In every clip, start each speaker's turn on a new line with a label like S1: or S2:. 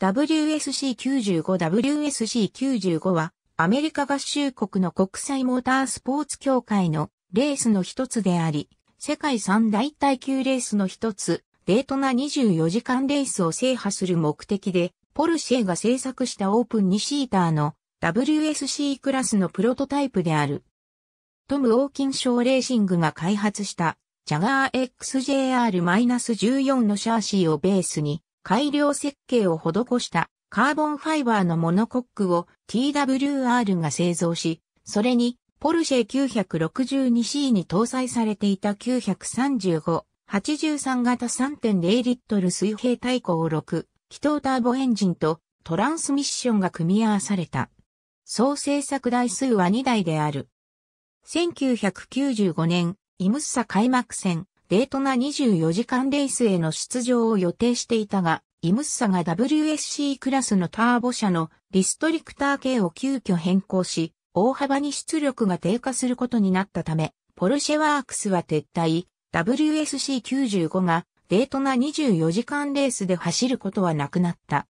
S1: WSC95WSC95 はアメリカ合衆国の国際モータースポーツ協会のレースの一つであり、世界三大耐久レースの一つ、デートナ24時間レースを制覇する目的で、ポルシェが制作したオープン2シーターの WSC クラスのプロトタイプである。トム・オーキンショーレーシングが開発したジャガー XJR-14 のシャーシーをベースに、改良設計を施したカーボンファイバーのモノコックを TWR が製造し、それにポルシェ 962C に搭載されていた935、83型3.0リットル水平対向6、気筒ターボエンジンとトランスミッションが組み合わされた。総製作台数は2台である。1995年、イムッサ開幕戦、デートナ24時間レースへの出場を予定していたが、イムッサが WSC クラスのターボ車のリストリクター系を急遽変更し、大幅に出力が低下することになったため、ポルシェワークスは撤退、WSC95 がデートナ24時間レースで走ることはなくなった。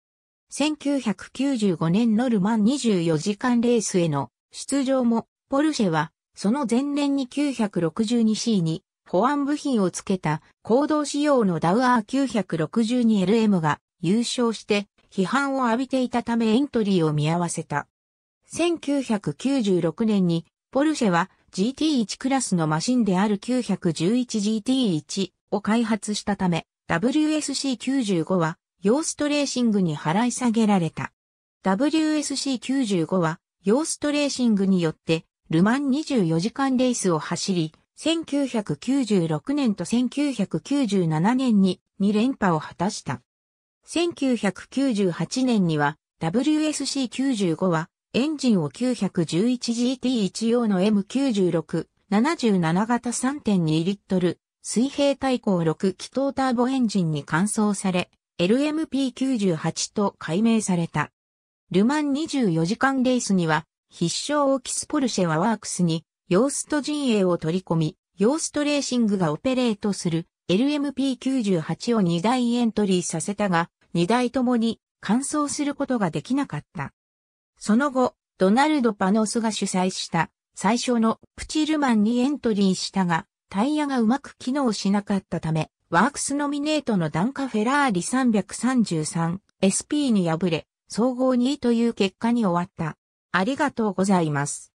S1: 1995年のルマン24時間レースへの出場も、ポルシェはその前年に 962C に保安部品をつけた行動仕様のダウアー 962LM が優勝して批判を浴びていたためエントリーを見合わせた。1996年にポルシェは GT1 クラスのマシンである 911GT1 を開発したため WSC95 はヨーストレーシングに払い下げられた。WSC95 はヨーストレーシングによってルマン24時間レースを走り、1996年と1997年に2連覇を果たした。1998年には WSC95 はエンジンを 911GT1 用の M96、77型3.2リットル、水平対向6気筒ターボエンジンに換装され、LMP98 と改名された。ルマン24時間レースには、必勝オキスポルシェはワークスにヨースト陣営を取り込み、ヨーストレーシングがオペレートする LMP98 を2台エントリーさせたが、2台ともに完走することができなかった。その後、ドナルド・パノスが主催した最初のプチルマンにエントリーしたが、タイヤがうまく機能しなかったため、ワークスノミネートのダンカ・フェラーリ 333SP に敗れ、総合2位という結果に終わった。ありがとうございます。